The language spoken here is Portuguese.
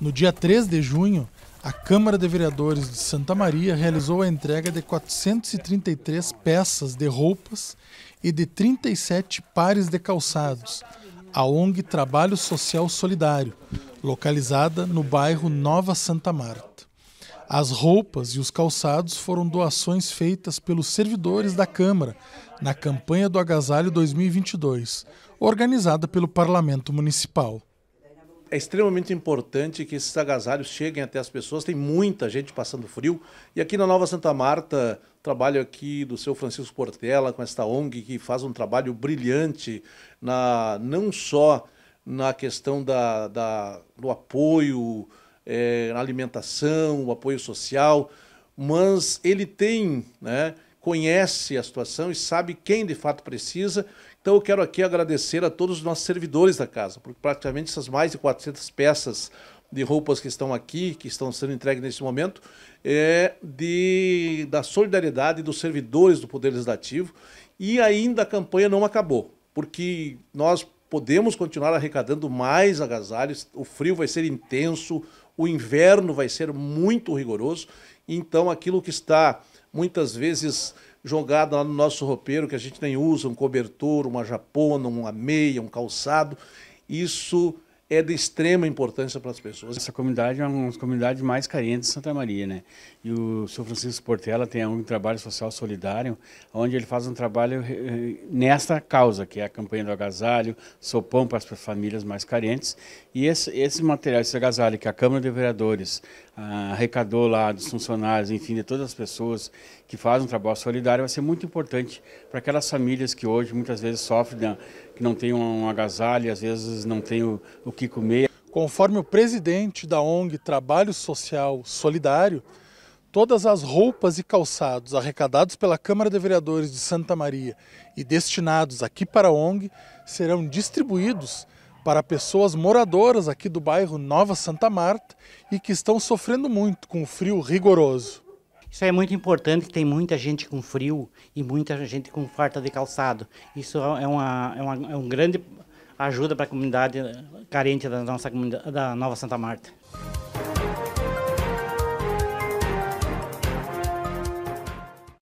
No dia 3 de junho, a Câmara de Vereadores de Santa Maria realizou a entrega de 433 peças de roupas e de 37 pares de calçados à ONG Trabalho Social Solidário, localizada no bairro Nova Santa Marta. As roupas e os calçados foram doações feitas pelos servidores da Câmara na campanha do Agasalho 2022, organizada pelo Parlamento Municipal é extremamente importante que esses agasalhos cheguem até as pessoas. Tem muita gente passando frio. E aqui na Nova Santa Marta, trabalho aqui do seu Francisco Portela com esta ONG que faz um trabalho brilhante na não só na questão da, da do apoio é, na alimentação, o apoio social, mas ele tem, né, conhece a situação e sabe quem de fato precisa então eu quero aqui agradecer a todos os nossos servidores da casa, porque praticamente essas mais de 400 peças de roupas que estão aqui, que estão sendo entregues neste momento, é de, da solidariedade dos servidores do Poder Legislativo. E ainda a campanha não acabou, porque nós podemos continuar arrecadando mais agasalhos, o frio vai ser intenso, o inverno vai ser muito rigoroso, então aquilo que está muitas vezes jogado lá no nosso roupeiro, que a gente nem usa, um cobertor, uma japona, uma meia, um calçado. Isso é de extrema importância para as pessoas. Essa comunidade é uma das comunidades mais carentes de Santa Maria, né? E o Sr. Francisco Portela tem um trabalho social solidário, onde ele faz um trabalho eh, nesta causa, que é a campanha do agasalho, sopão para as famílias mais carentes. E esse, esse material, esse agasalho que a Câmara de Vereadores ah, arrecadou lá dos funcionários, enfim, de todas as pessoas que fazem um trabalho solidário, vai ser muito importante para aquelas famílias que hoje muitas vezes sofrem que não tem um agasalho, às vezes não tem o, o que comer. Conforme o presidente da ONG Trabalho Social Solidário, todas as roupas e calçados arrecadados pela Câmara de Vereadores de Santa Maria e destinados aqui para a ONG serão distribuídos para pessoas moradoras aqui do bairro Nova Santa Marta e que estão sofrendo muito com o frio rigoroso. Isso é muito importante, tem muita gente com frio e muita gente com farta de calçado. Isso é, é uma, é uma, é um grande ajuda para a comunidade carente da, nossa, comunidade da Nova Santa Marta.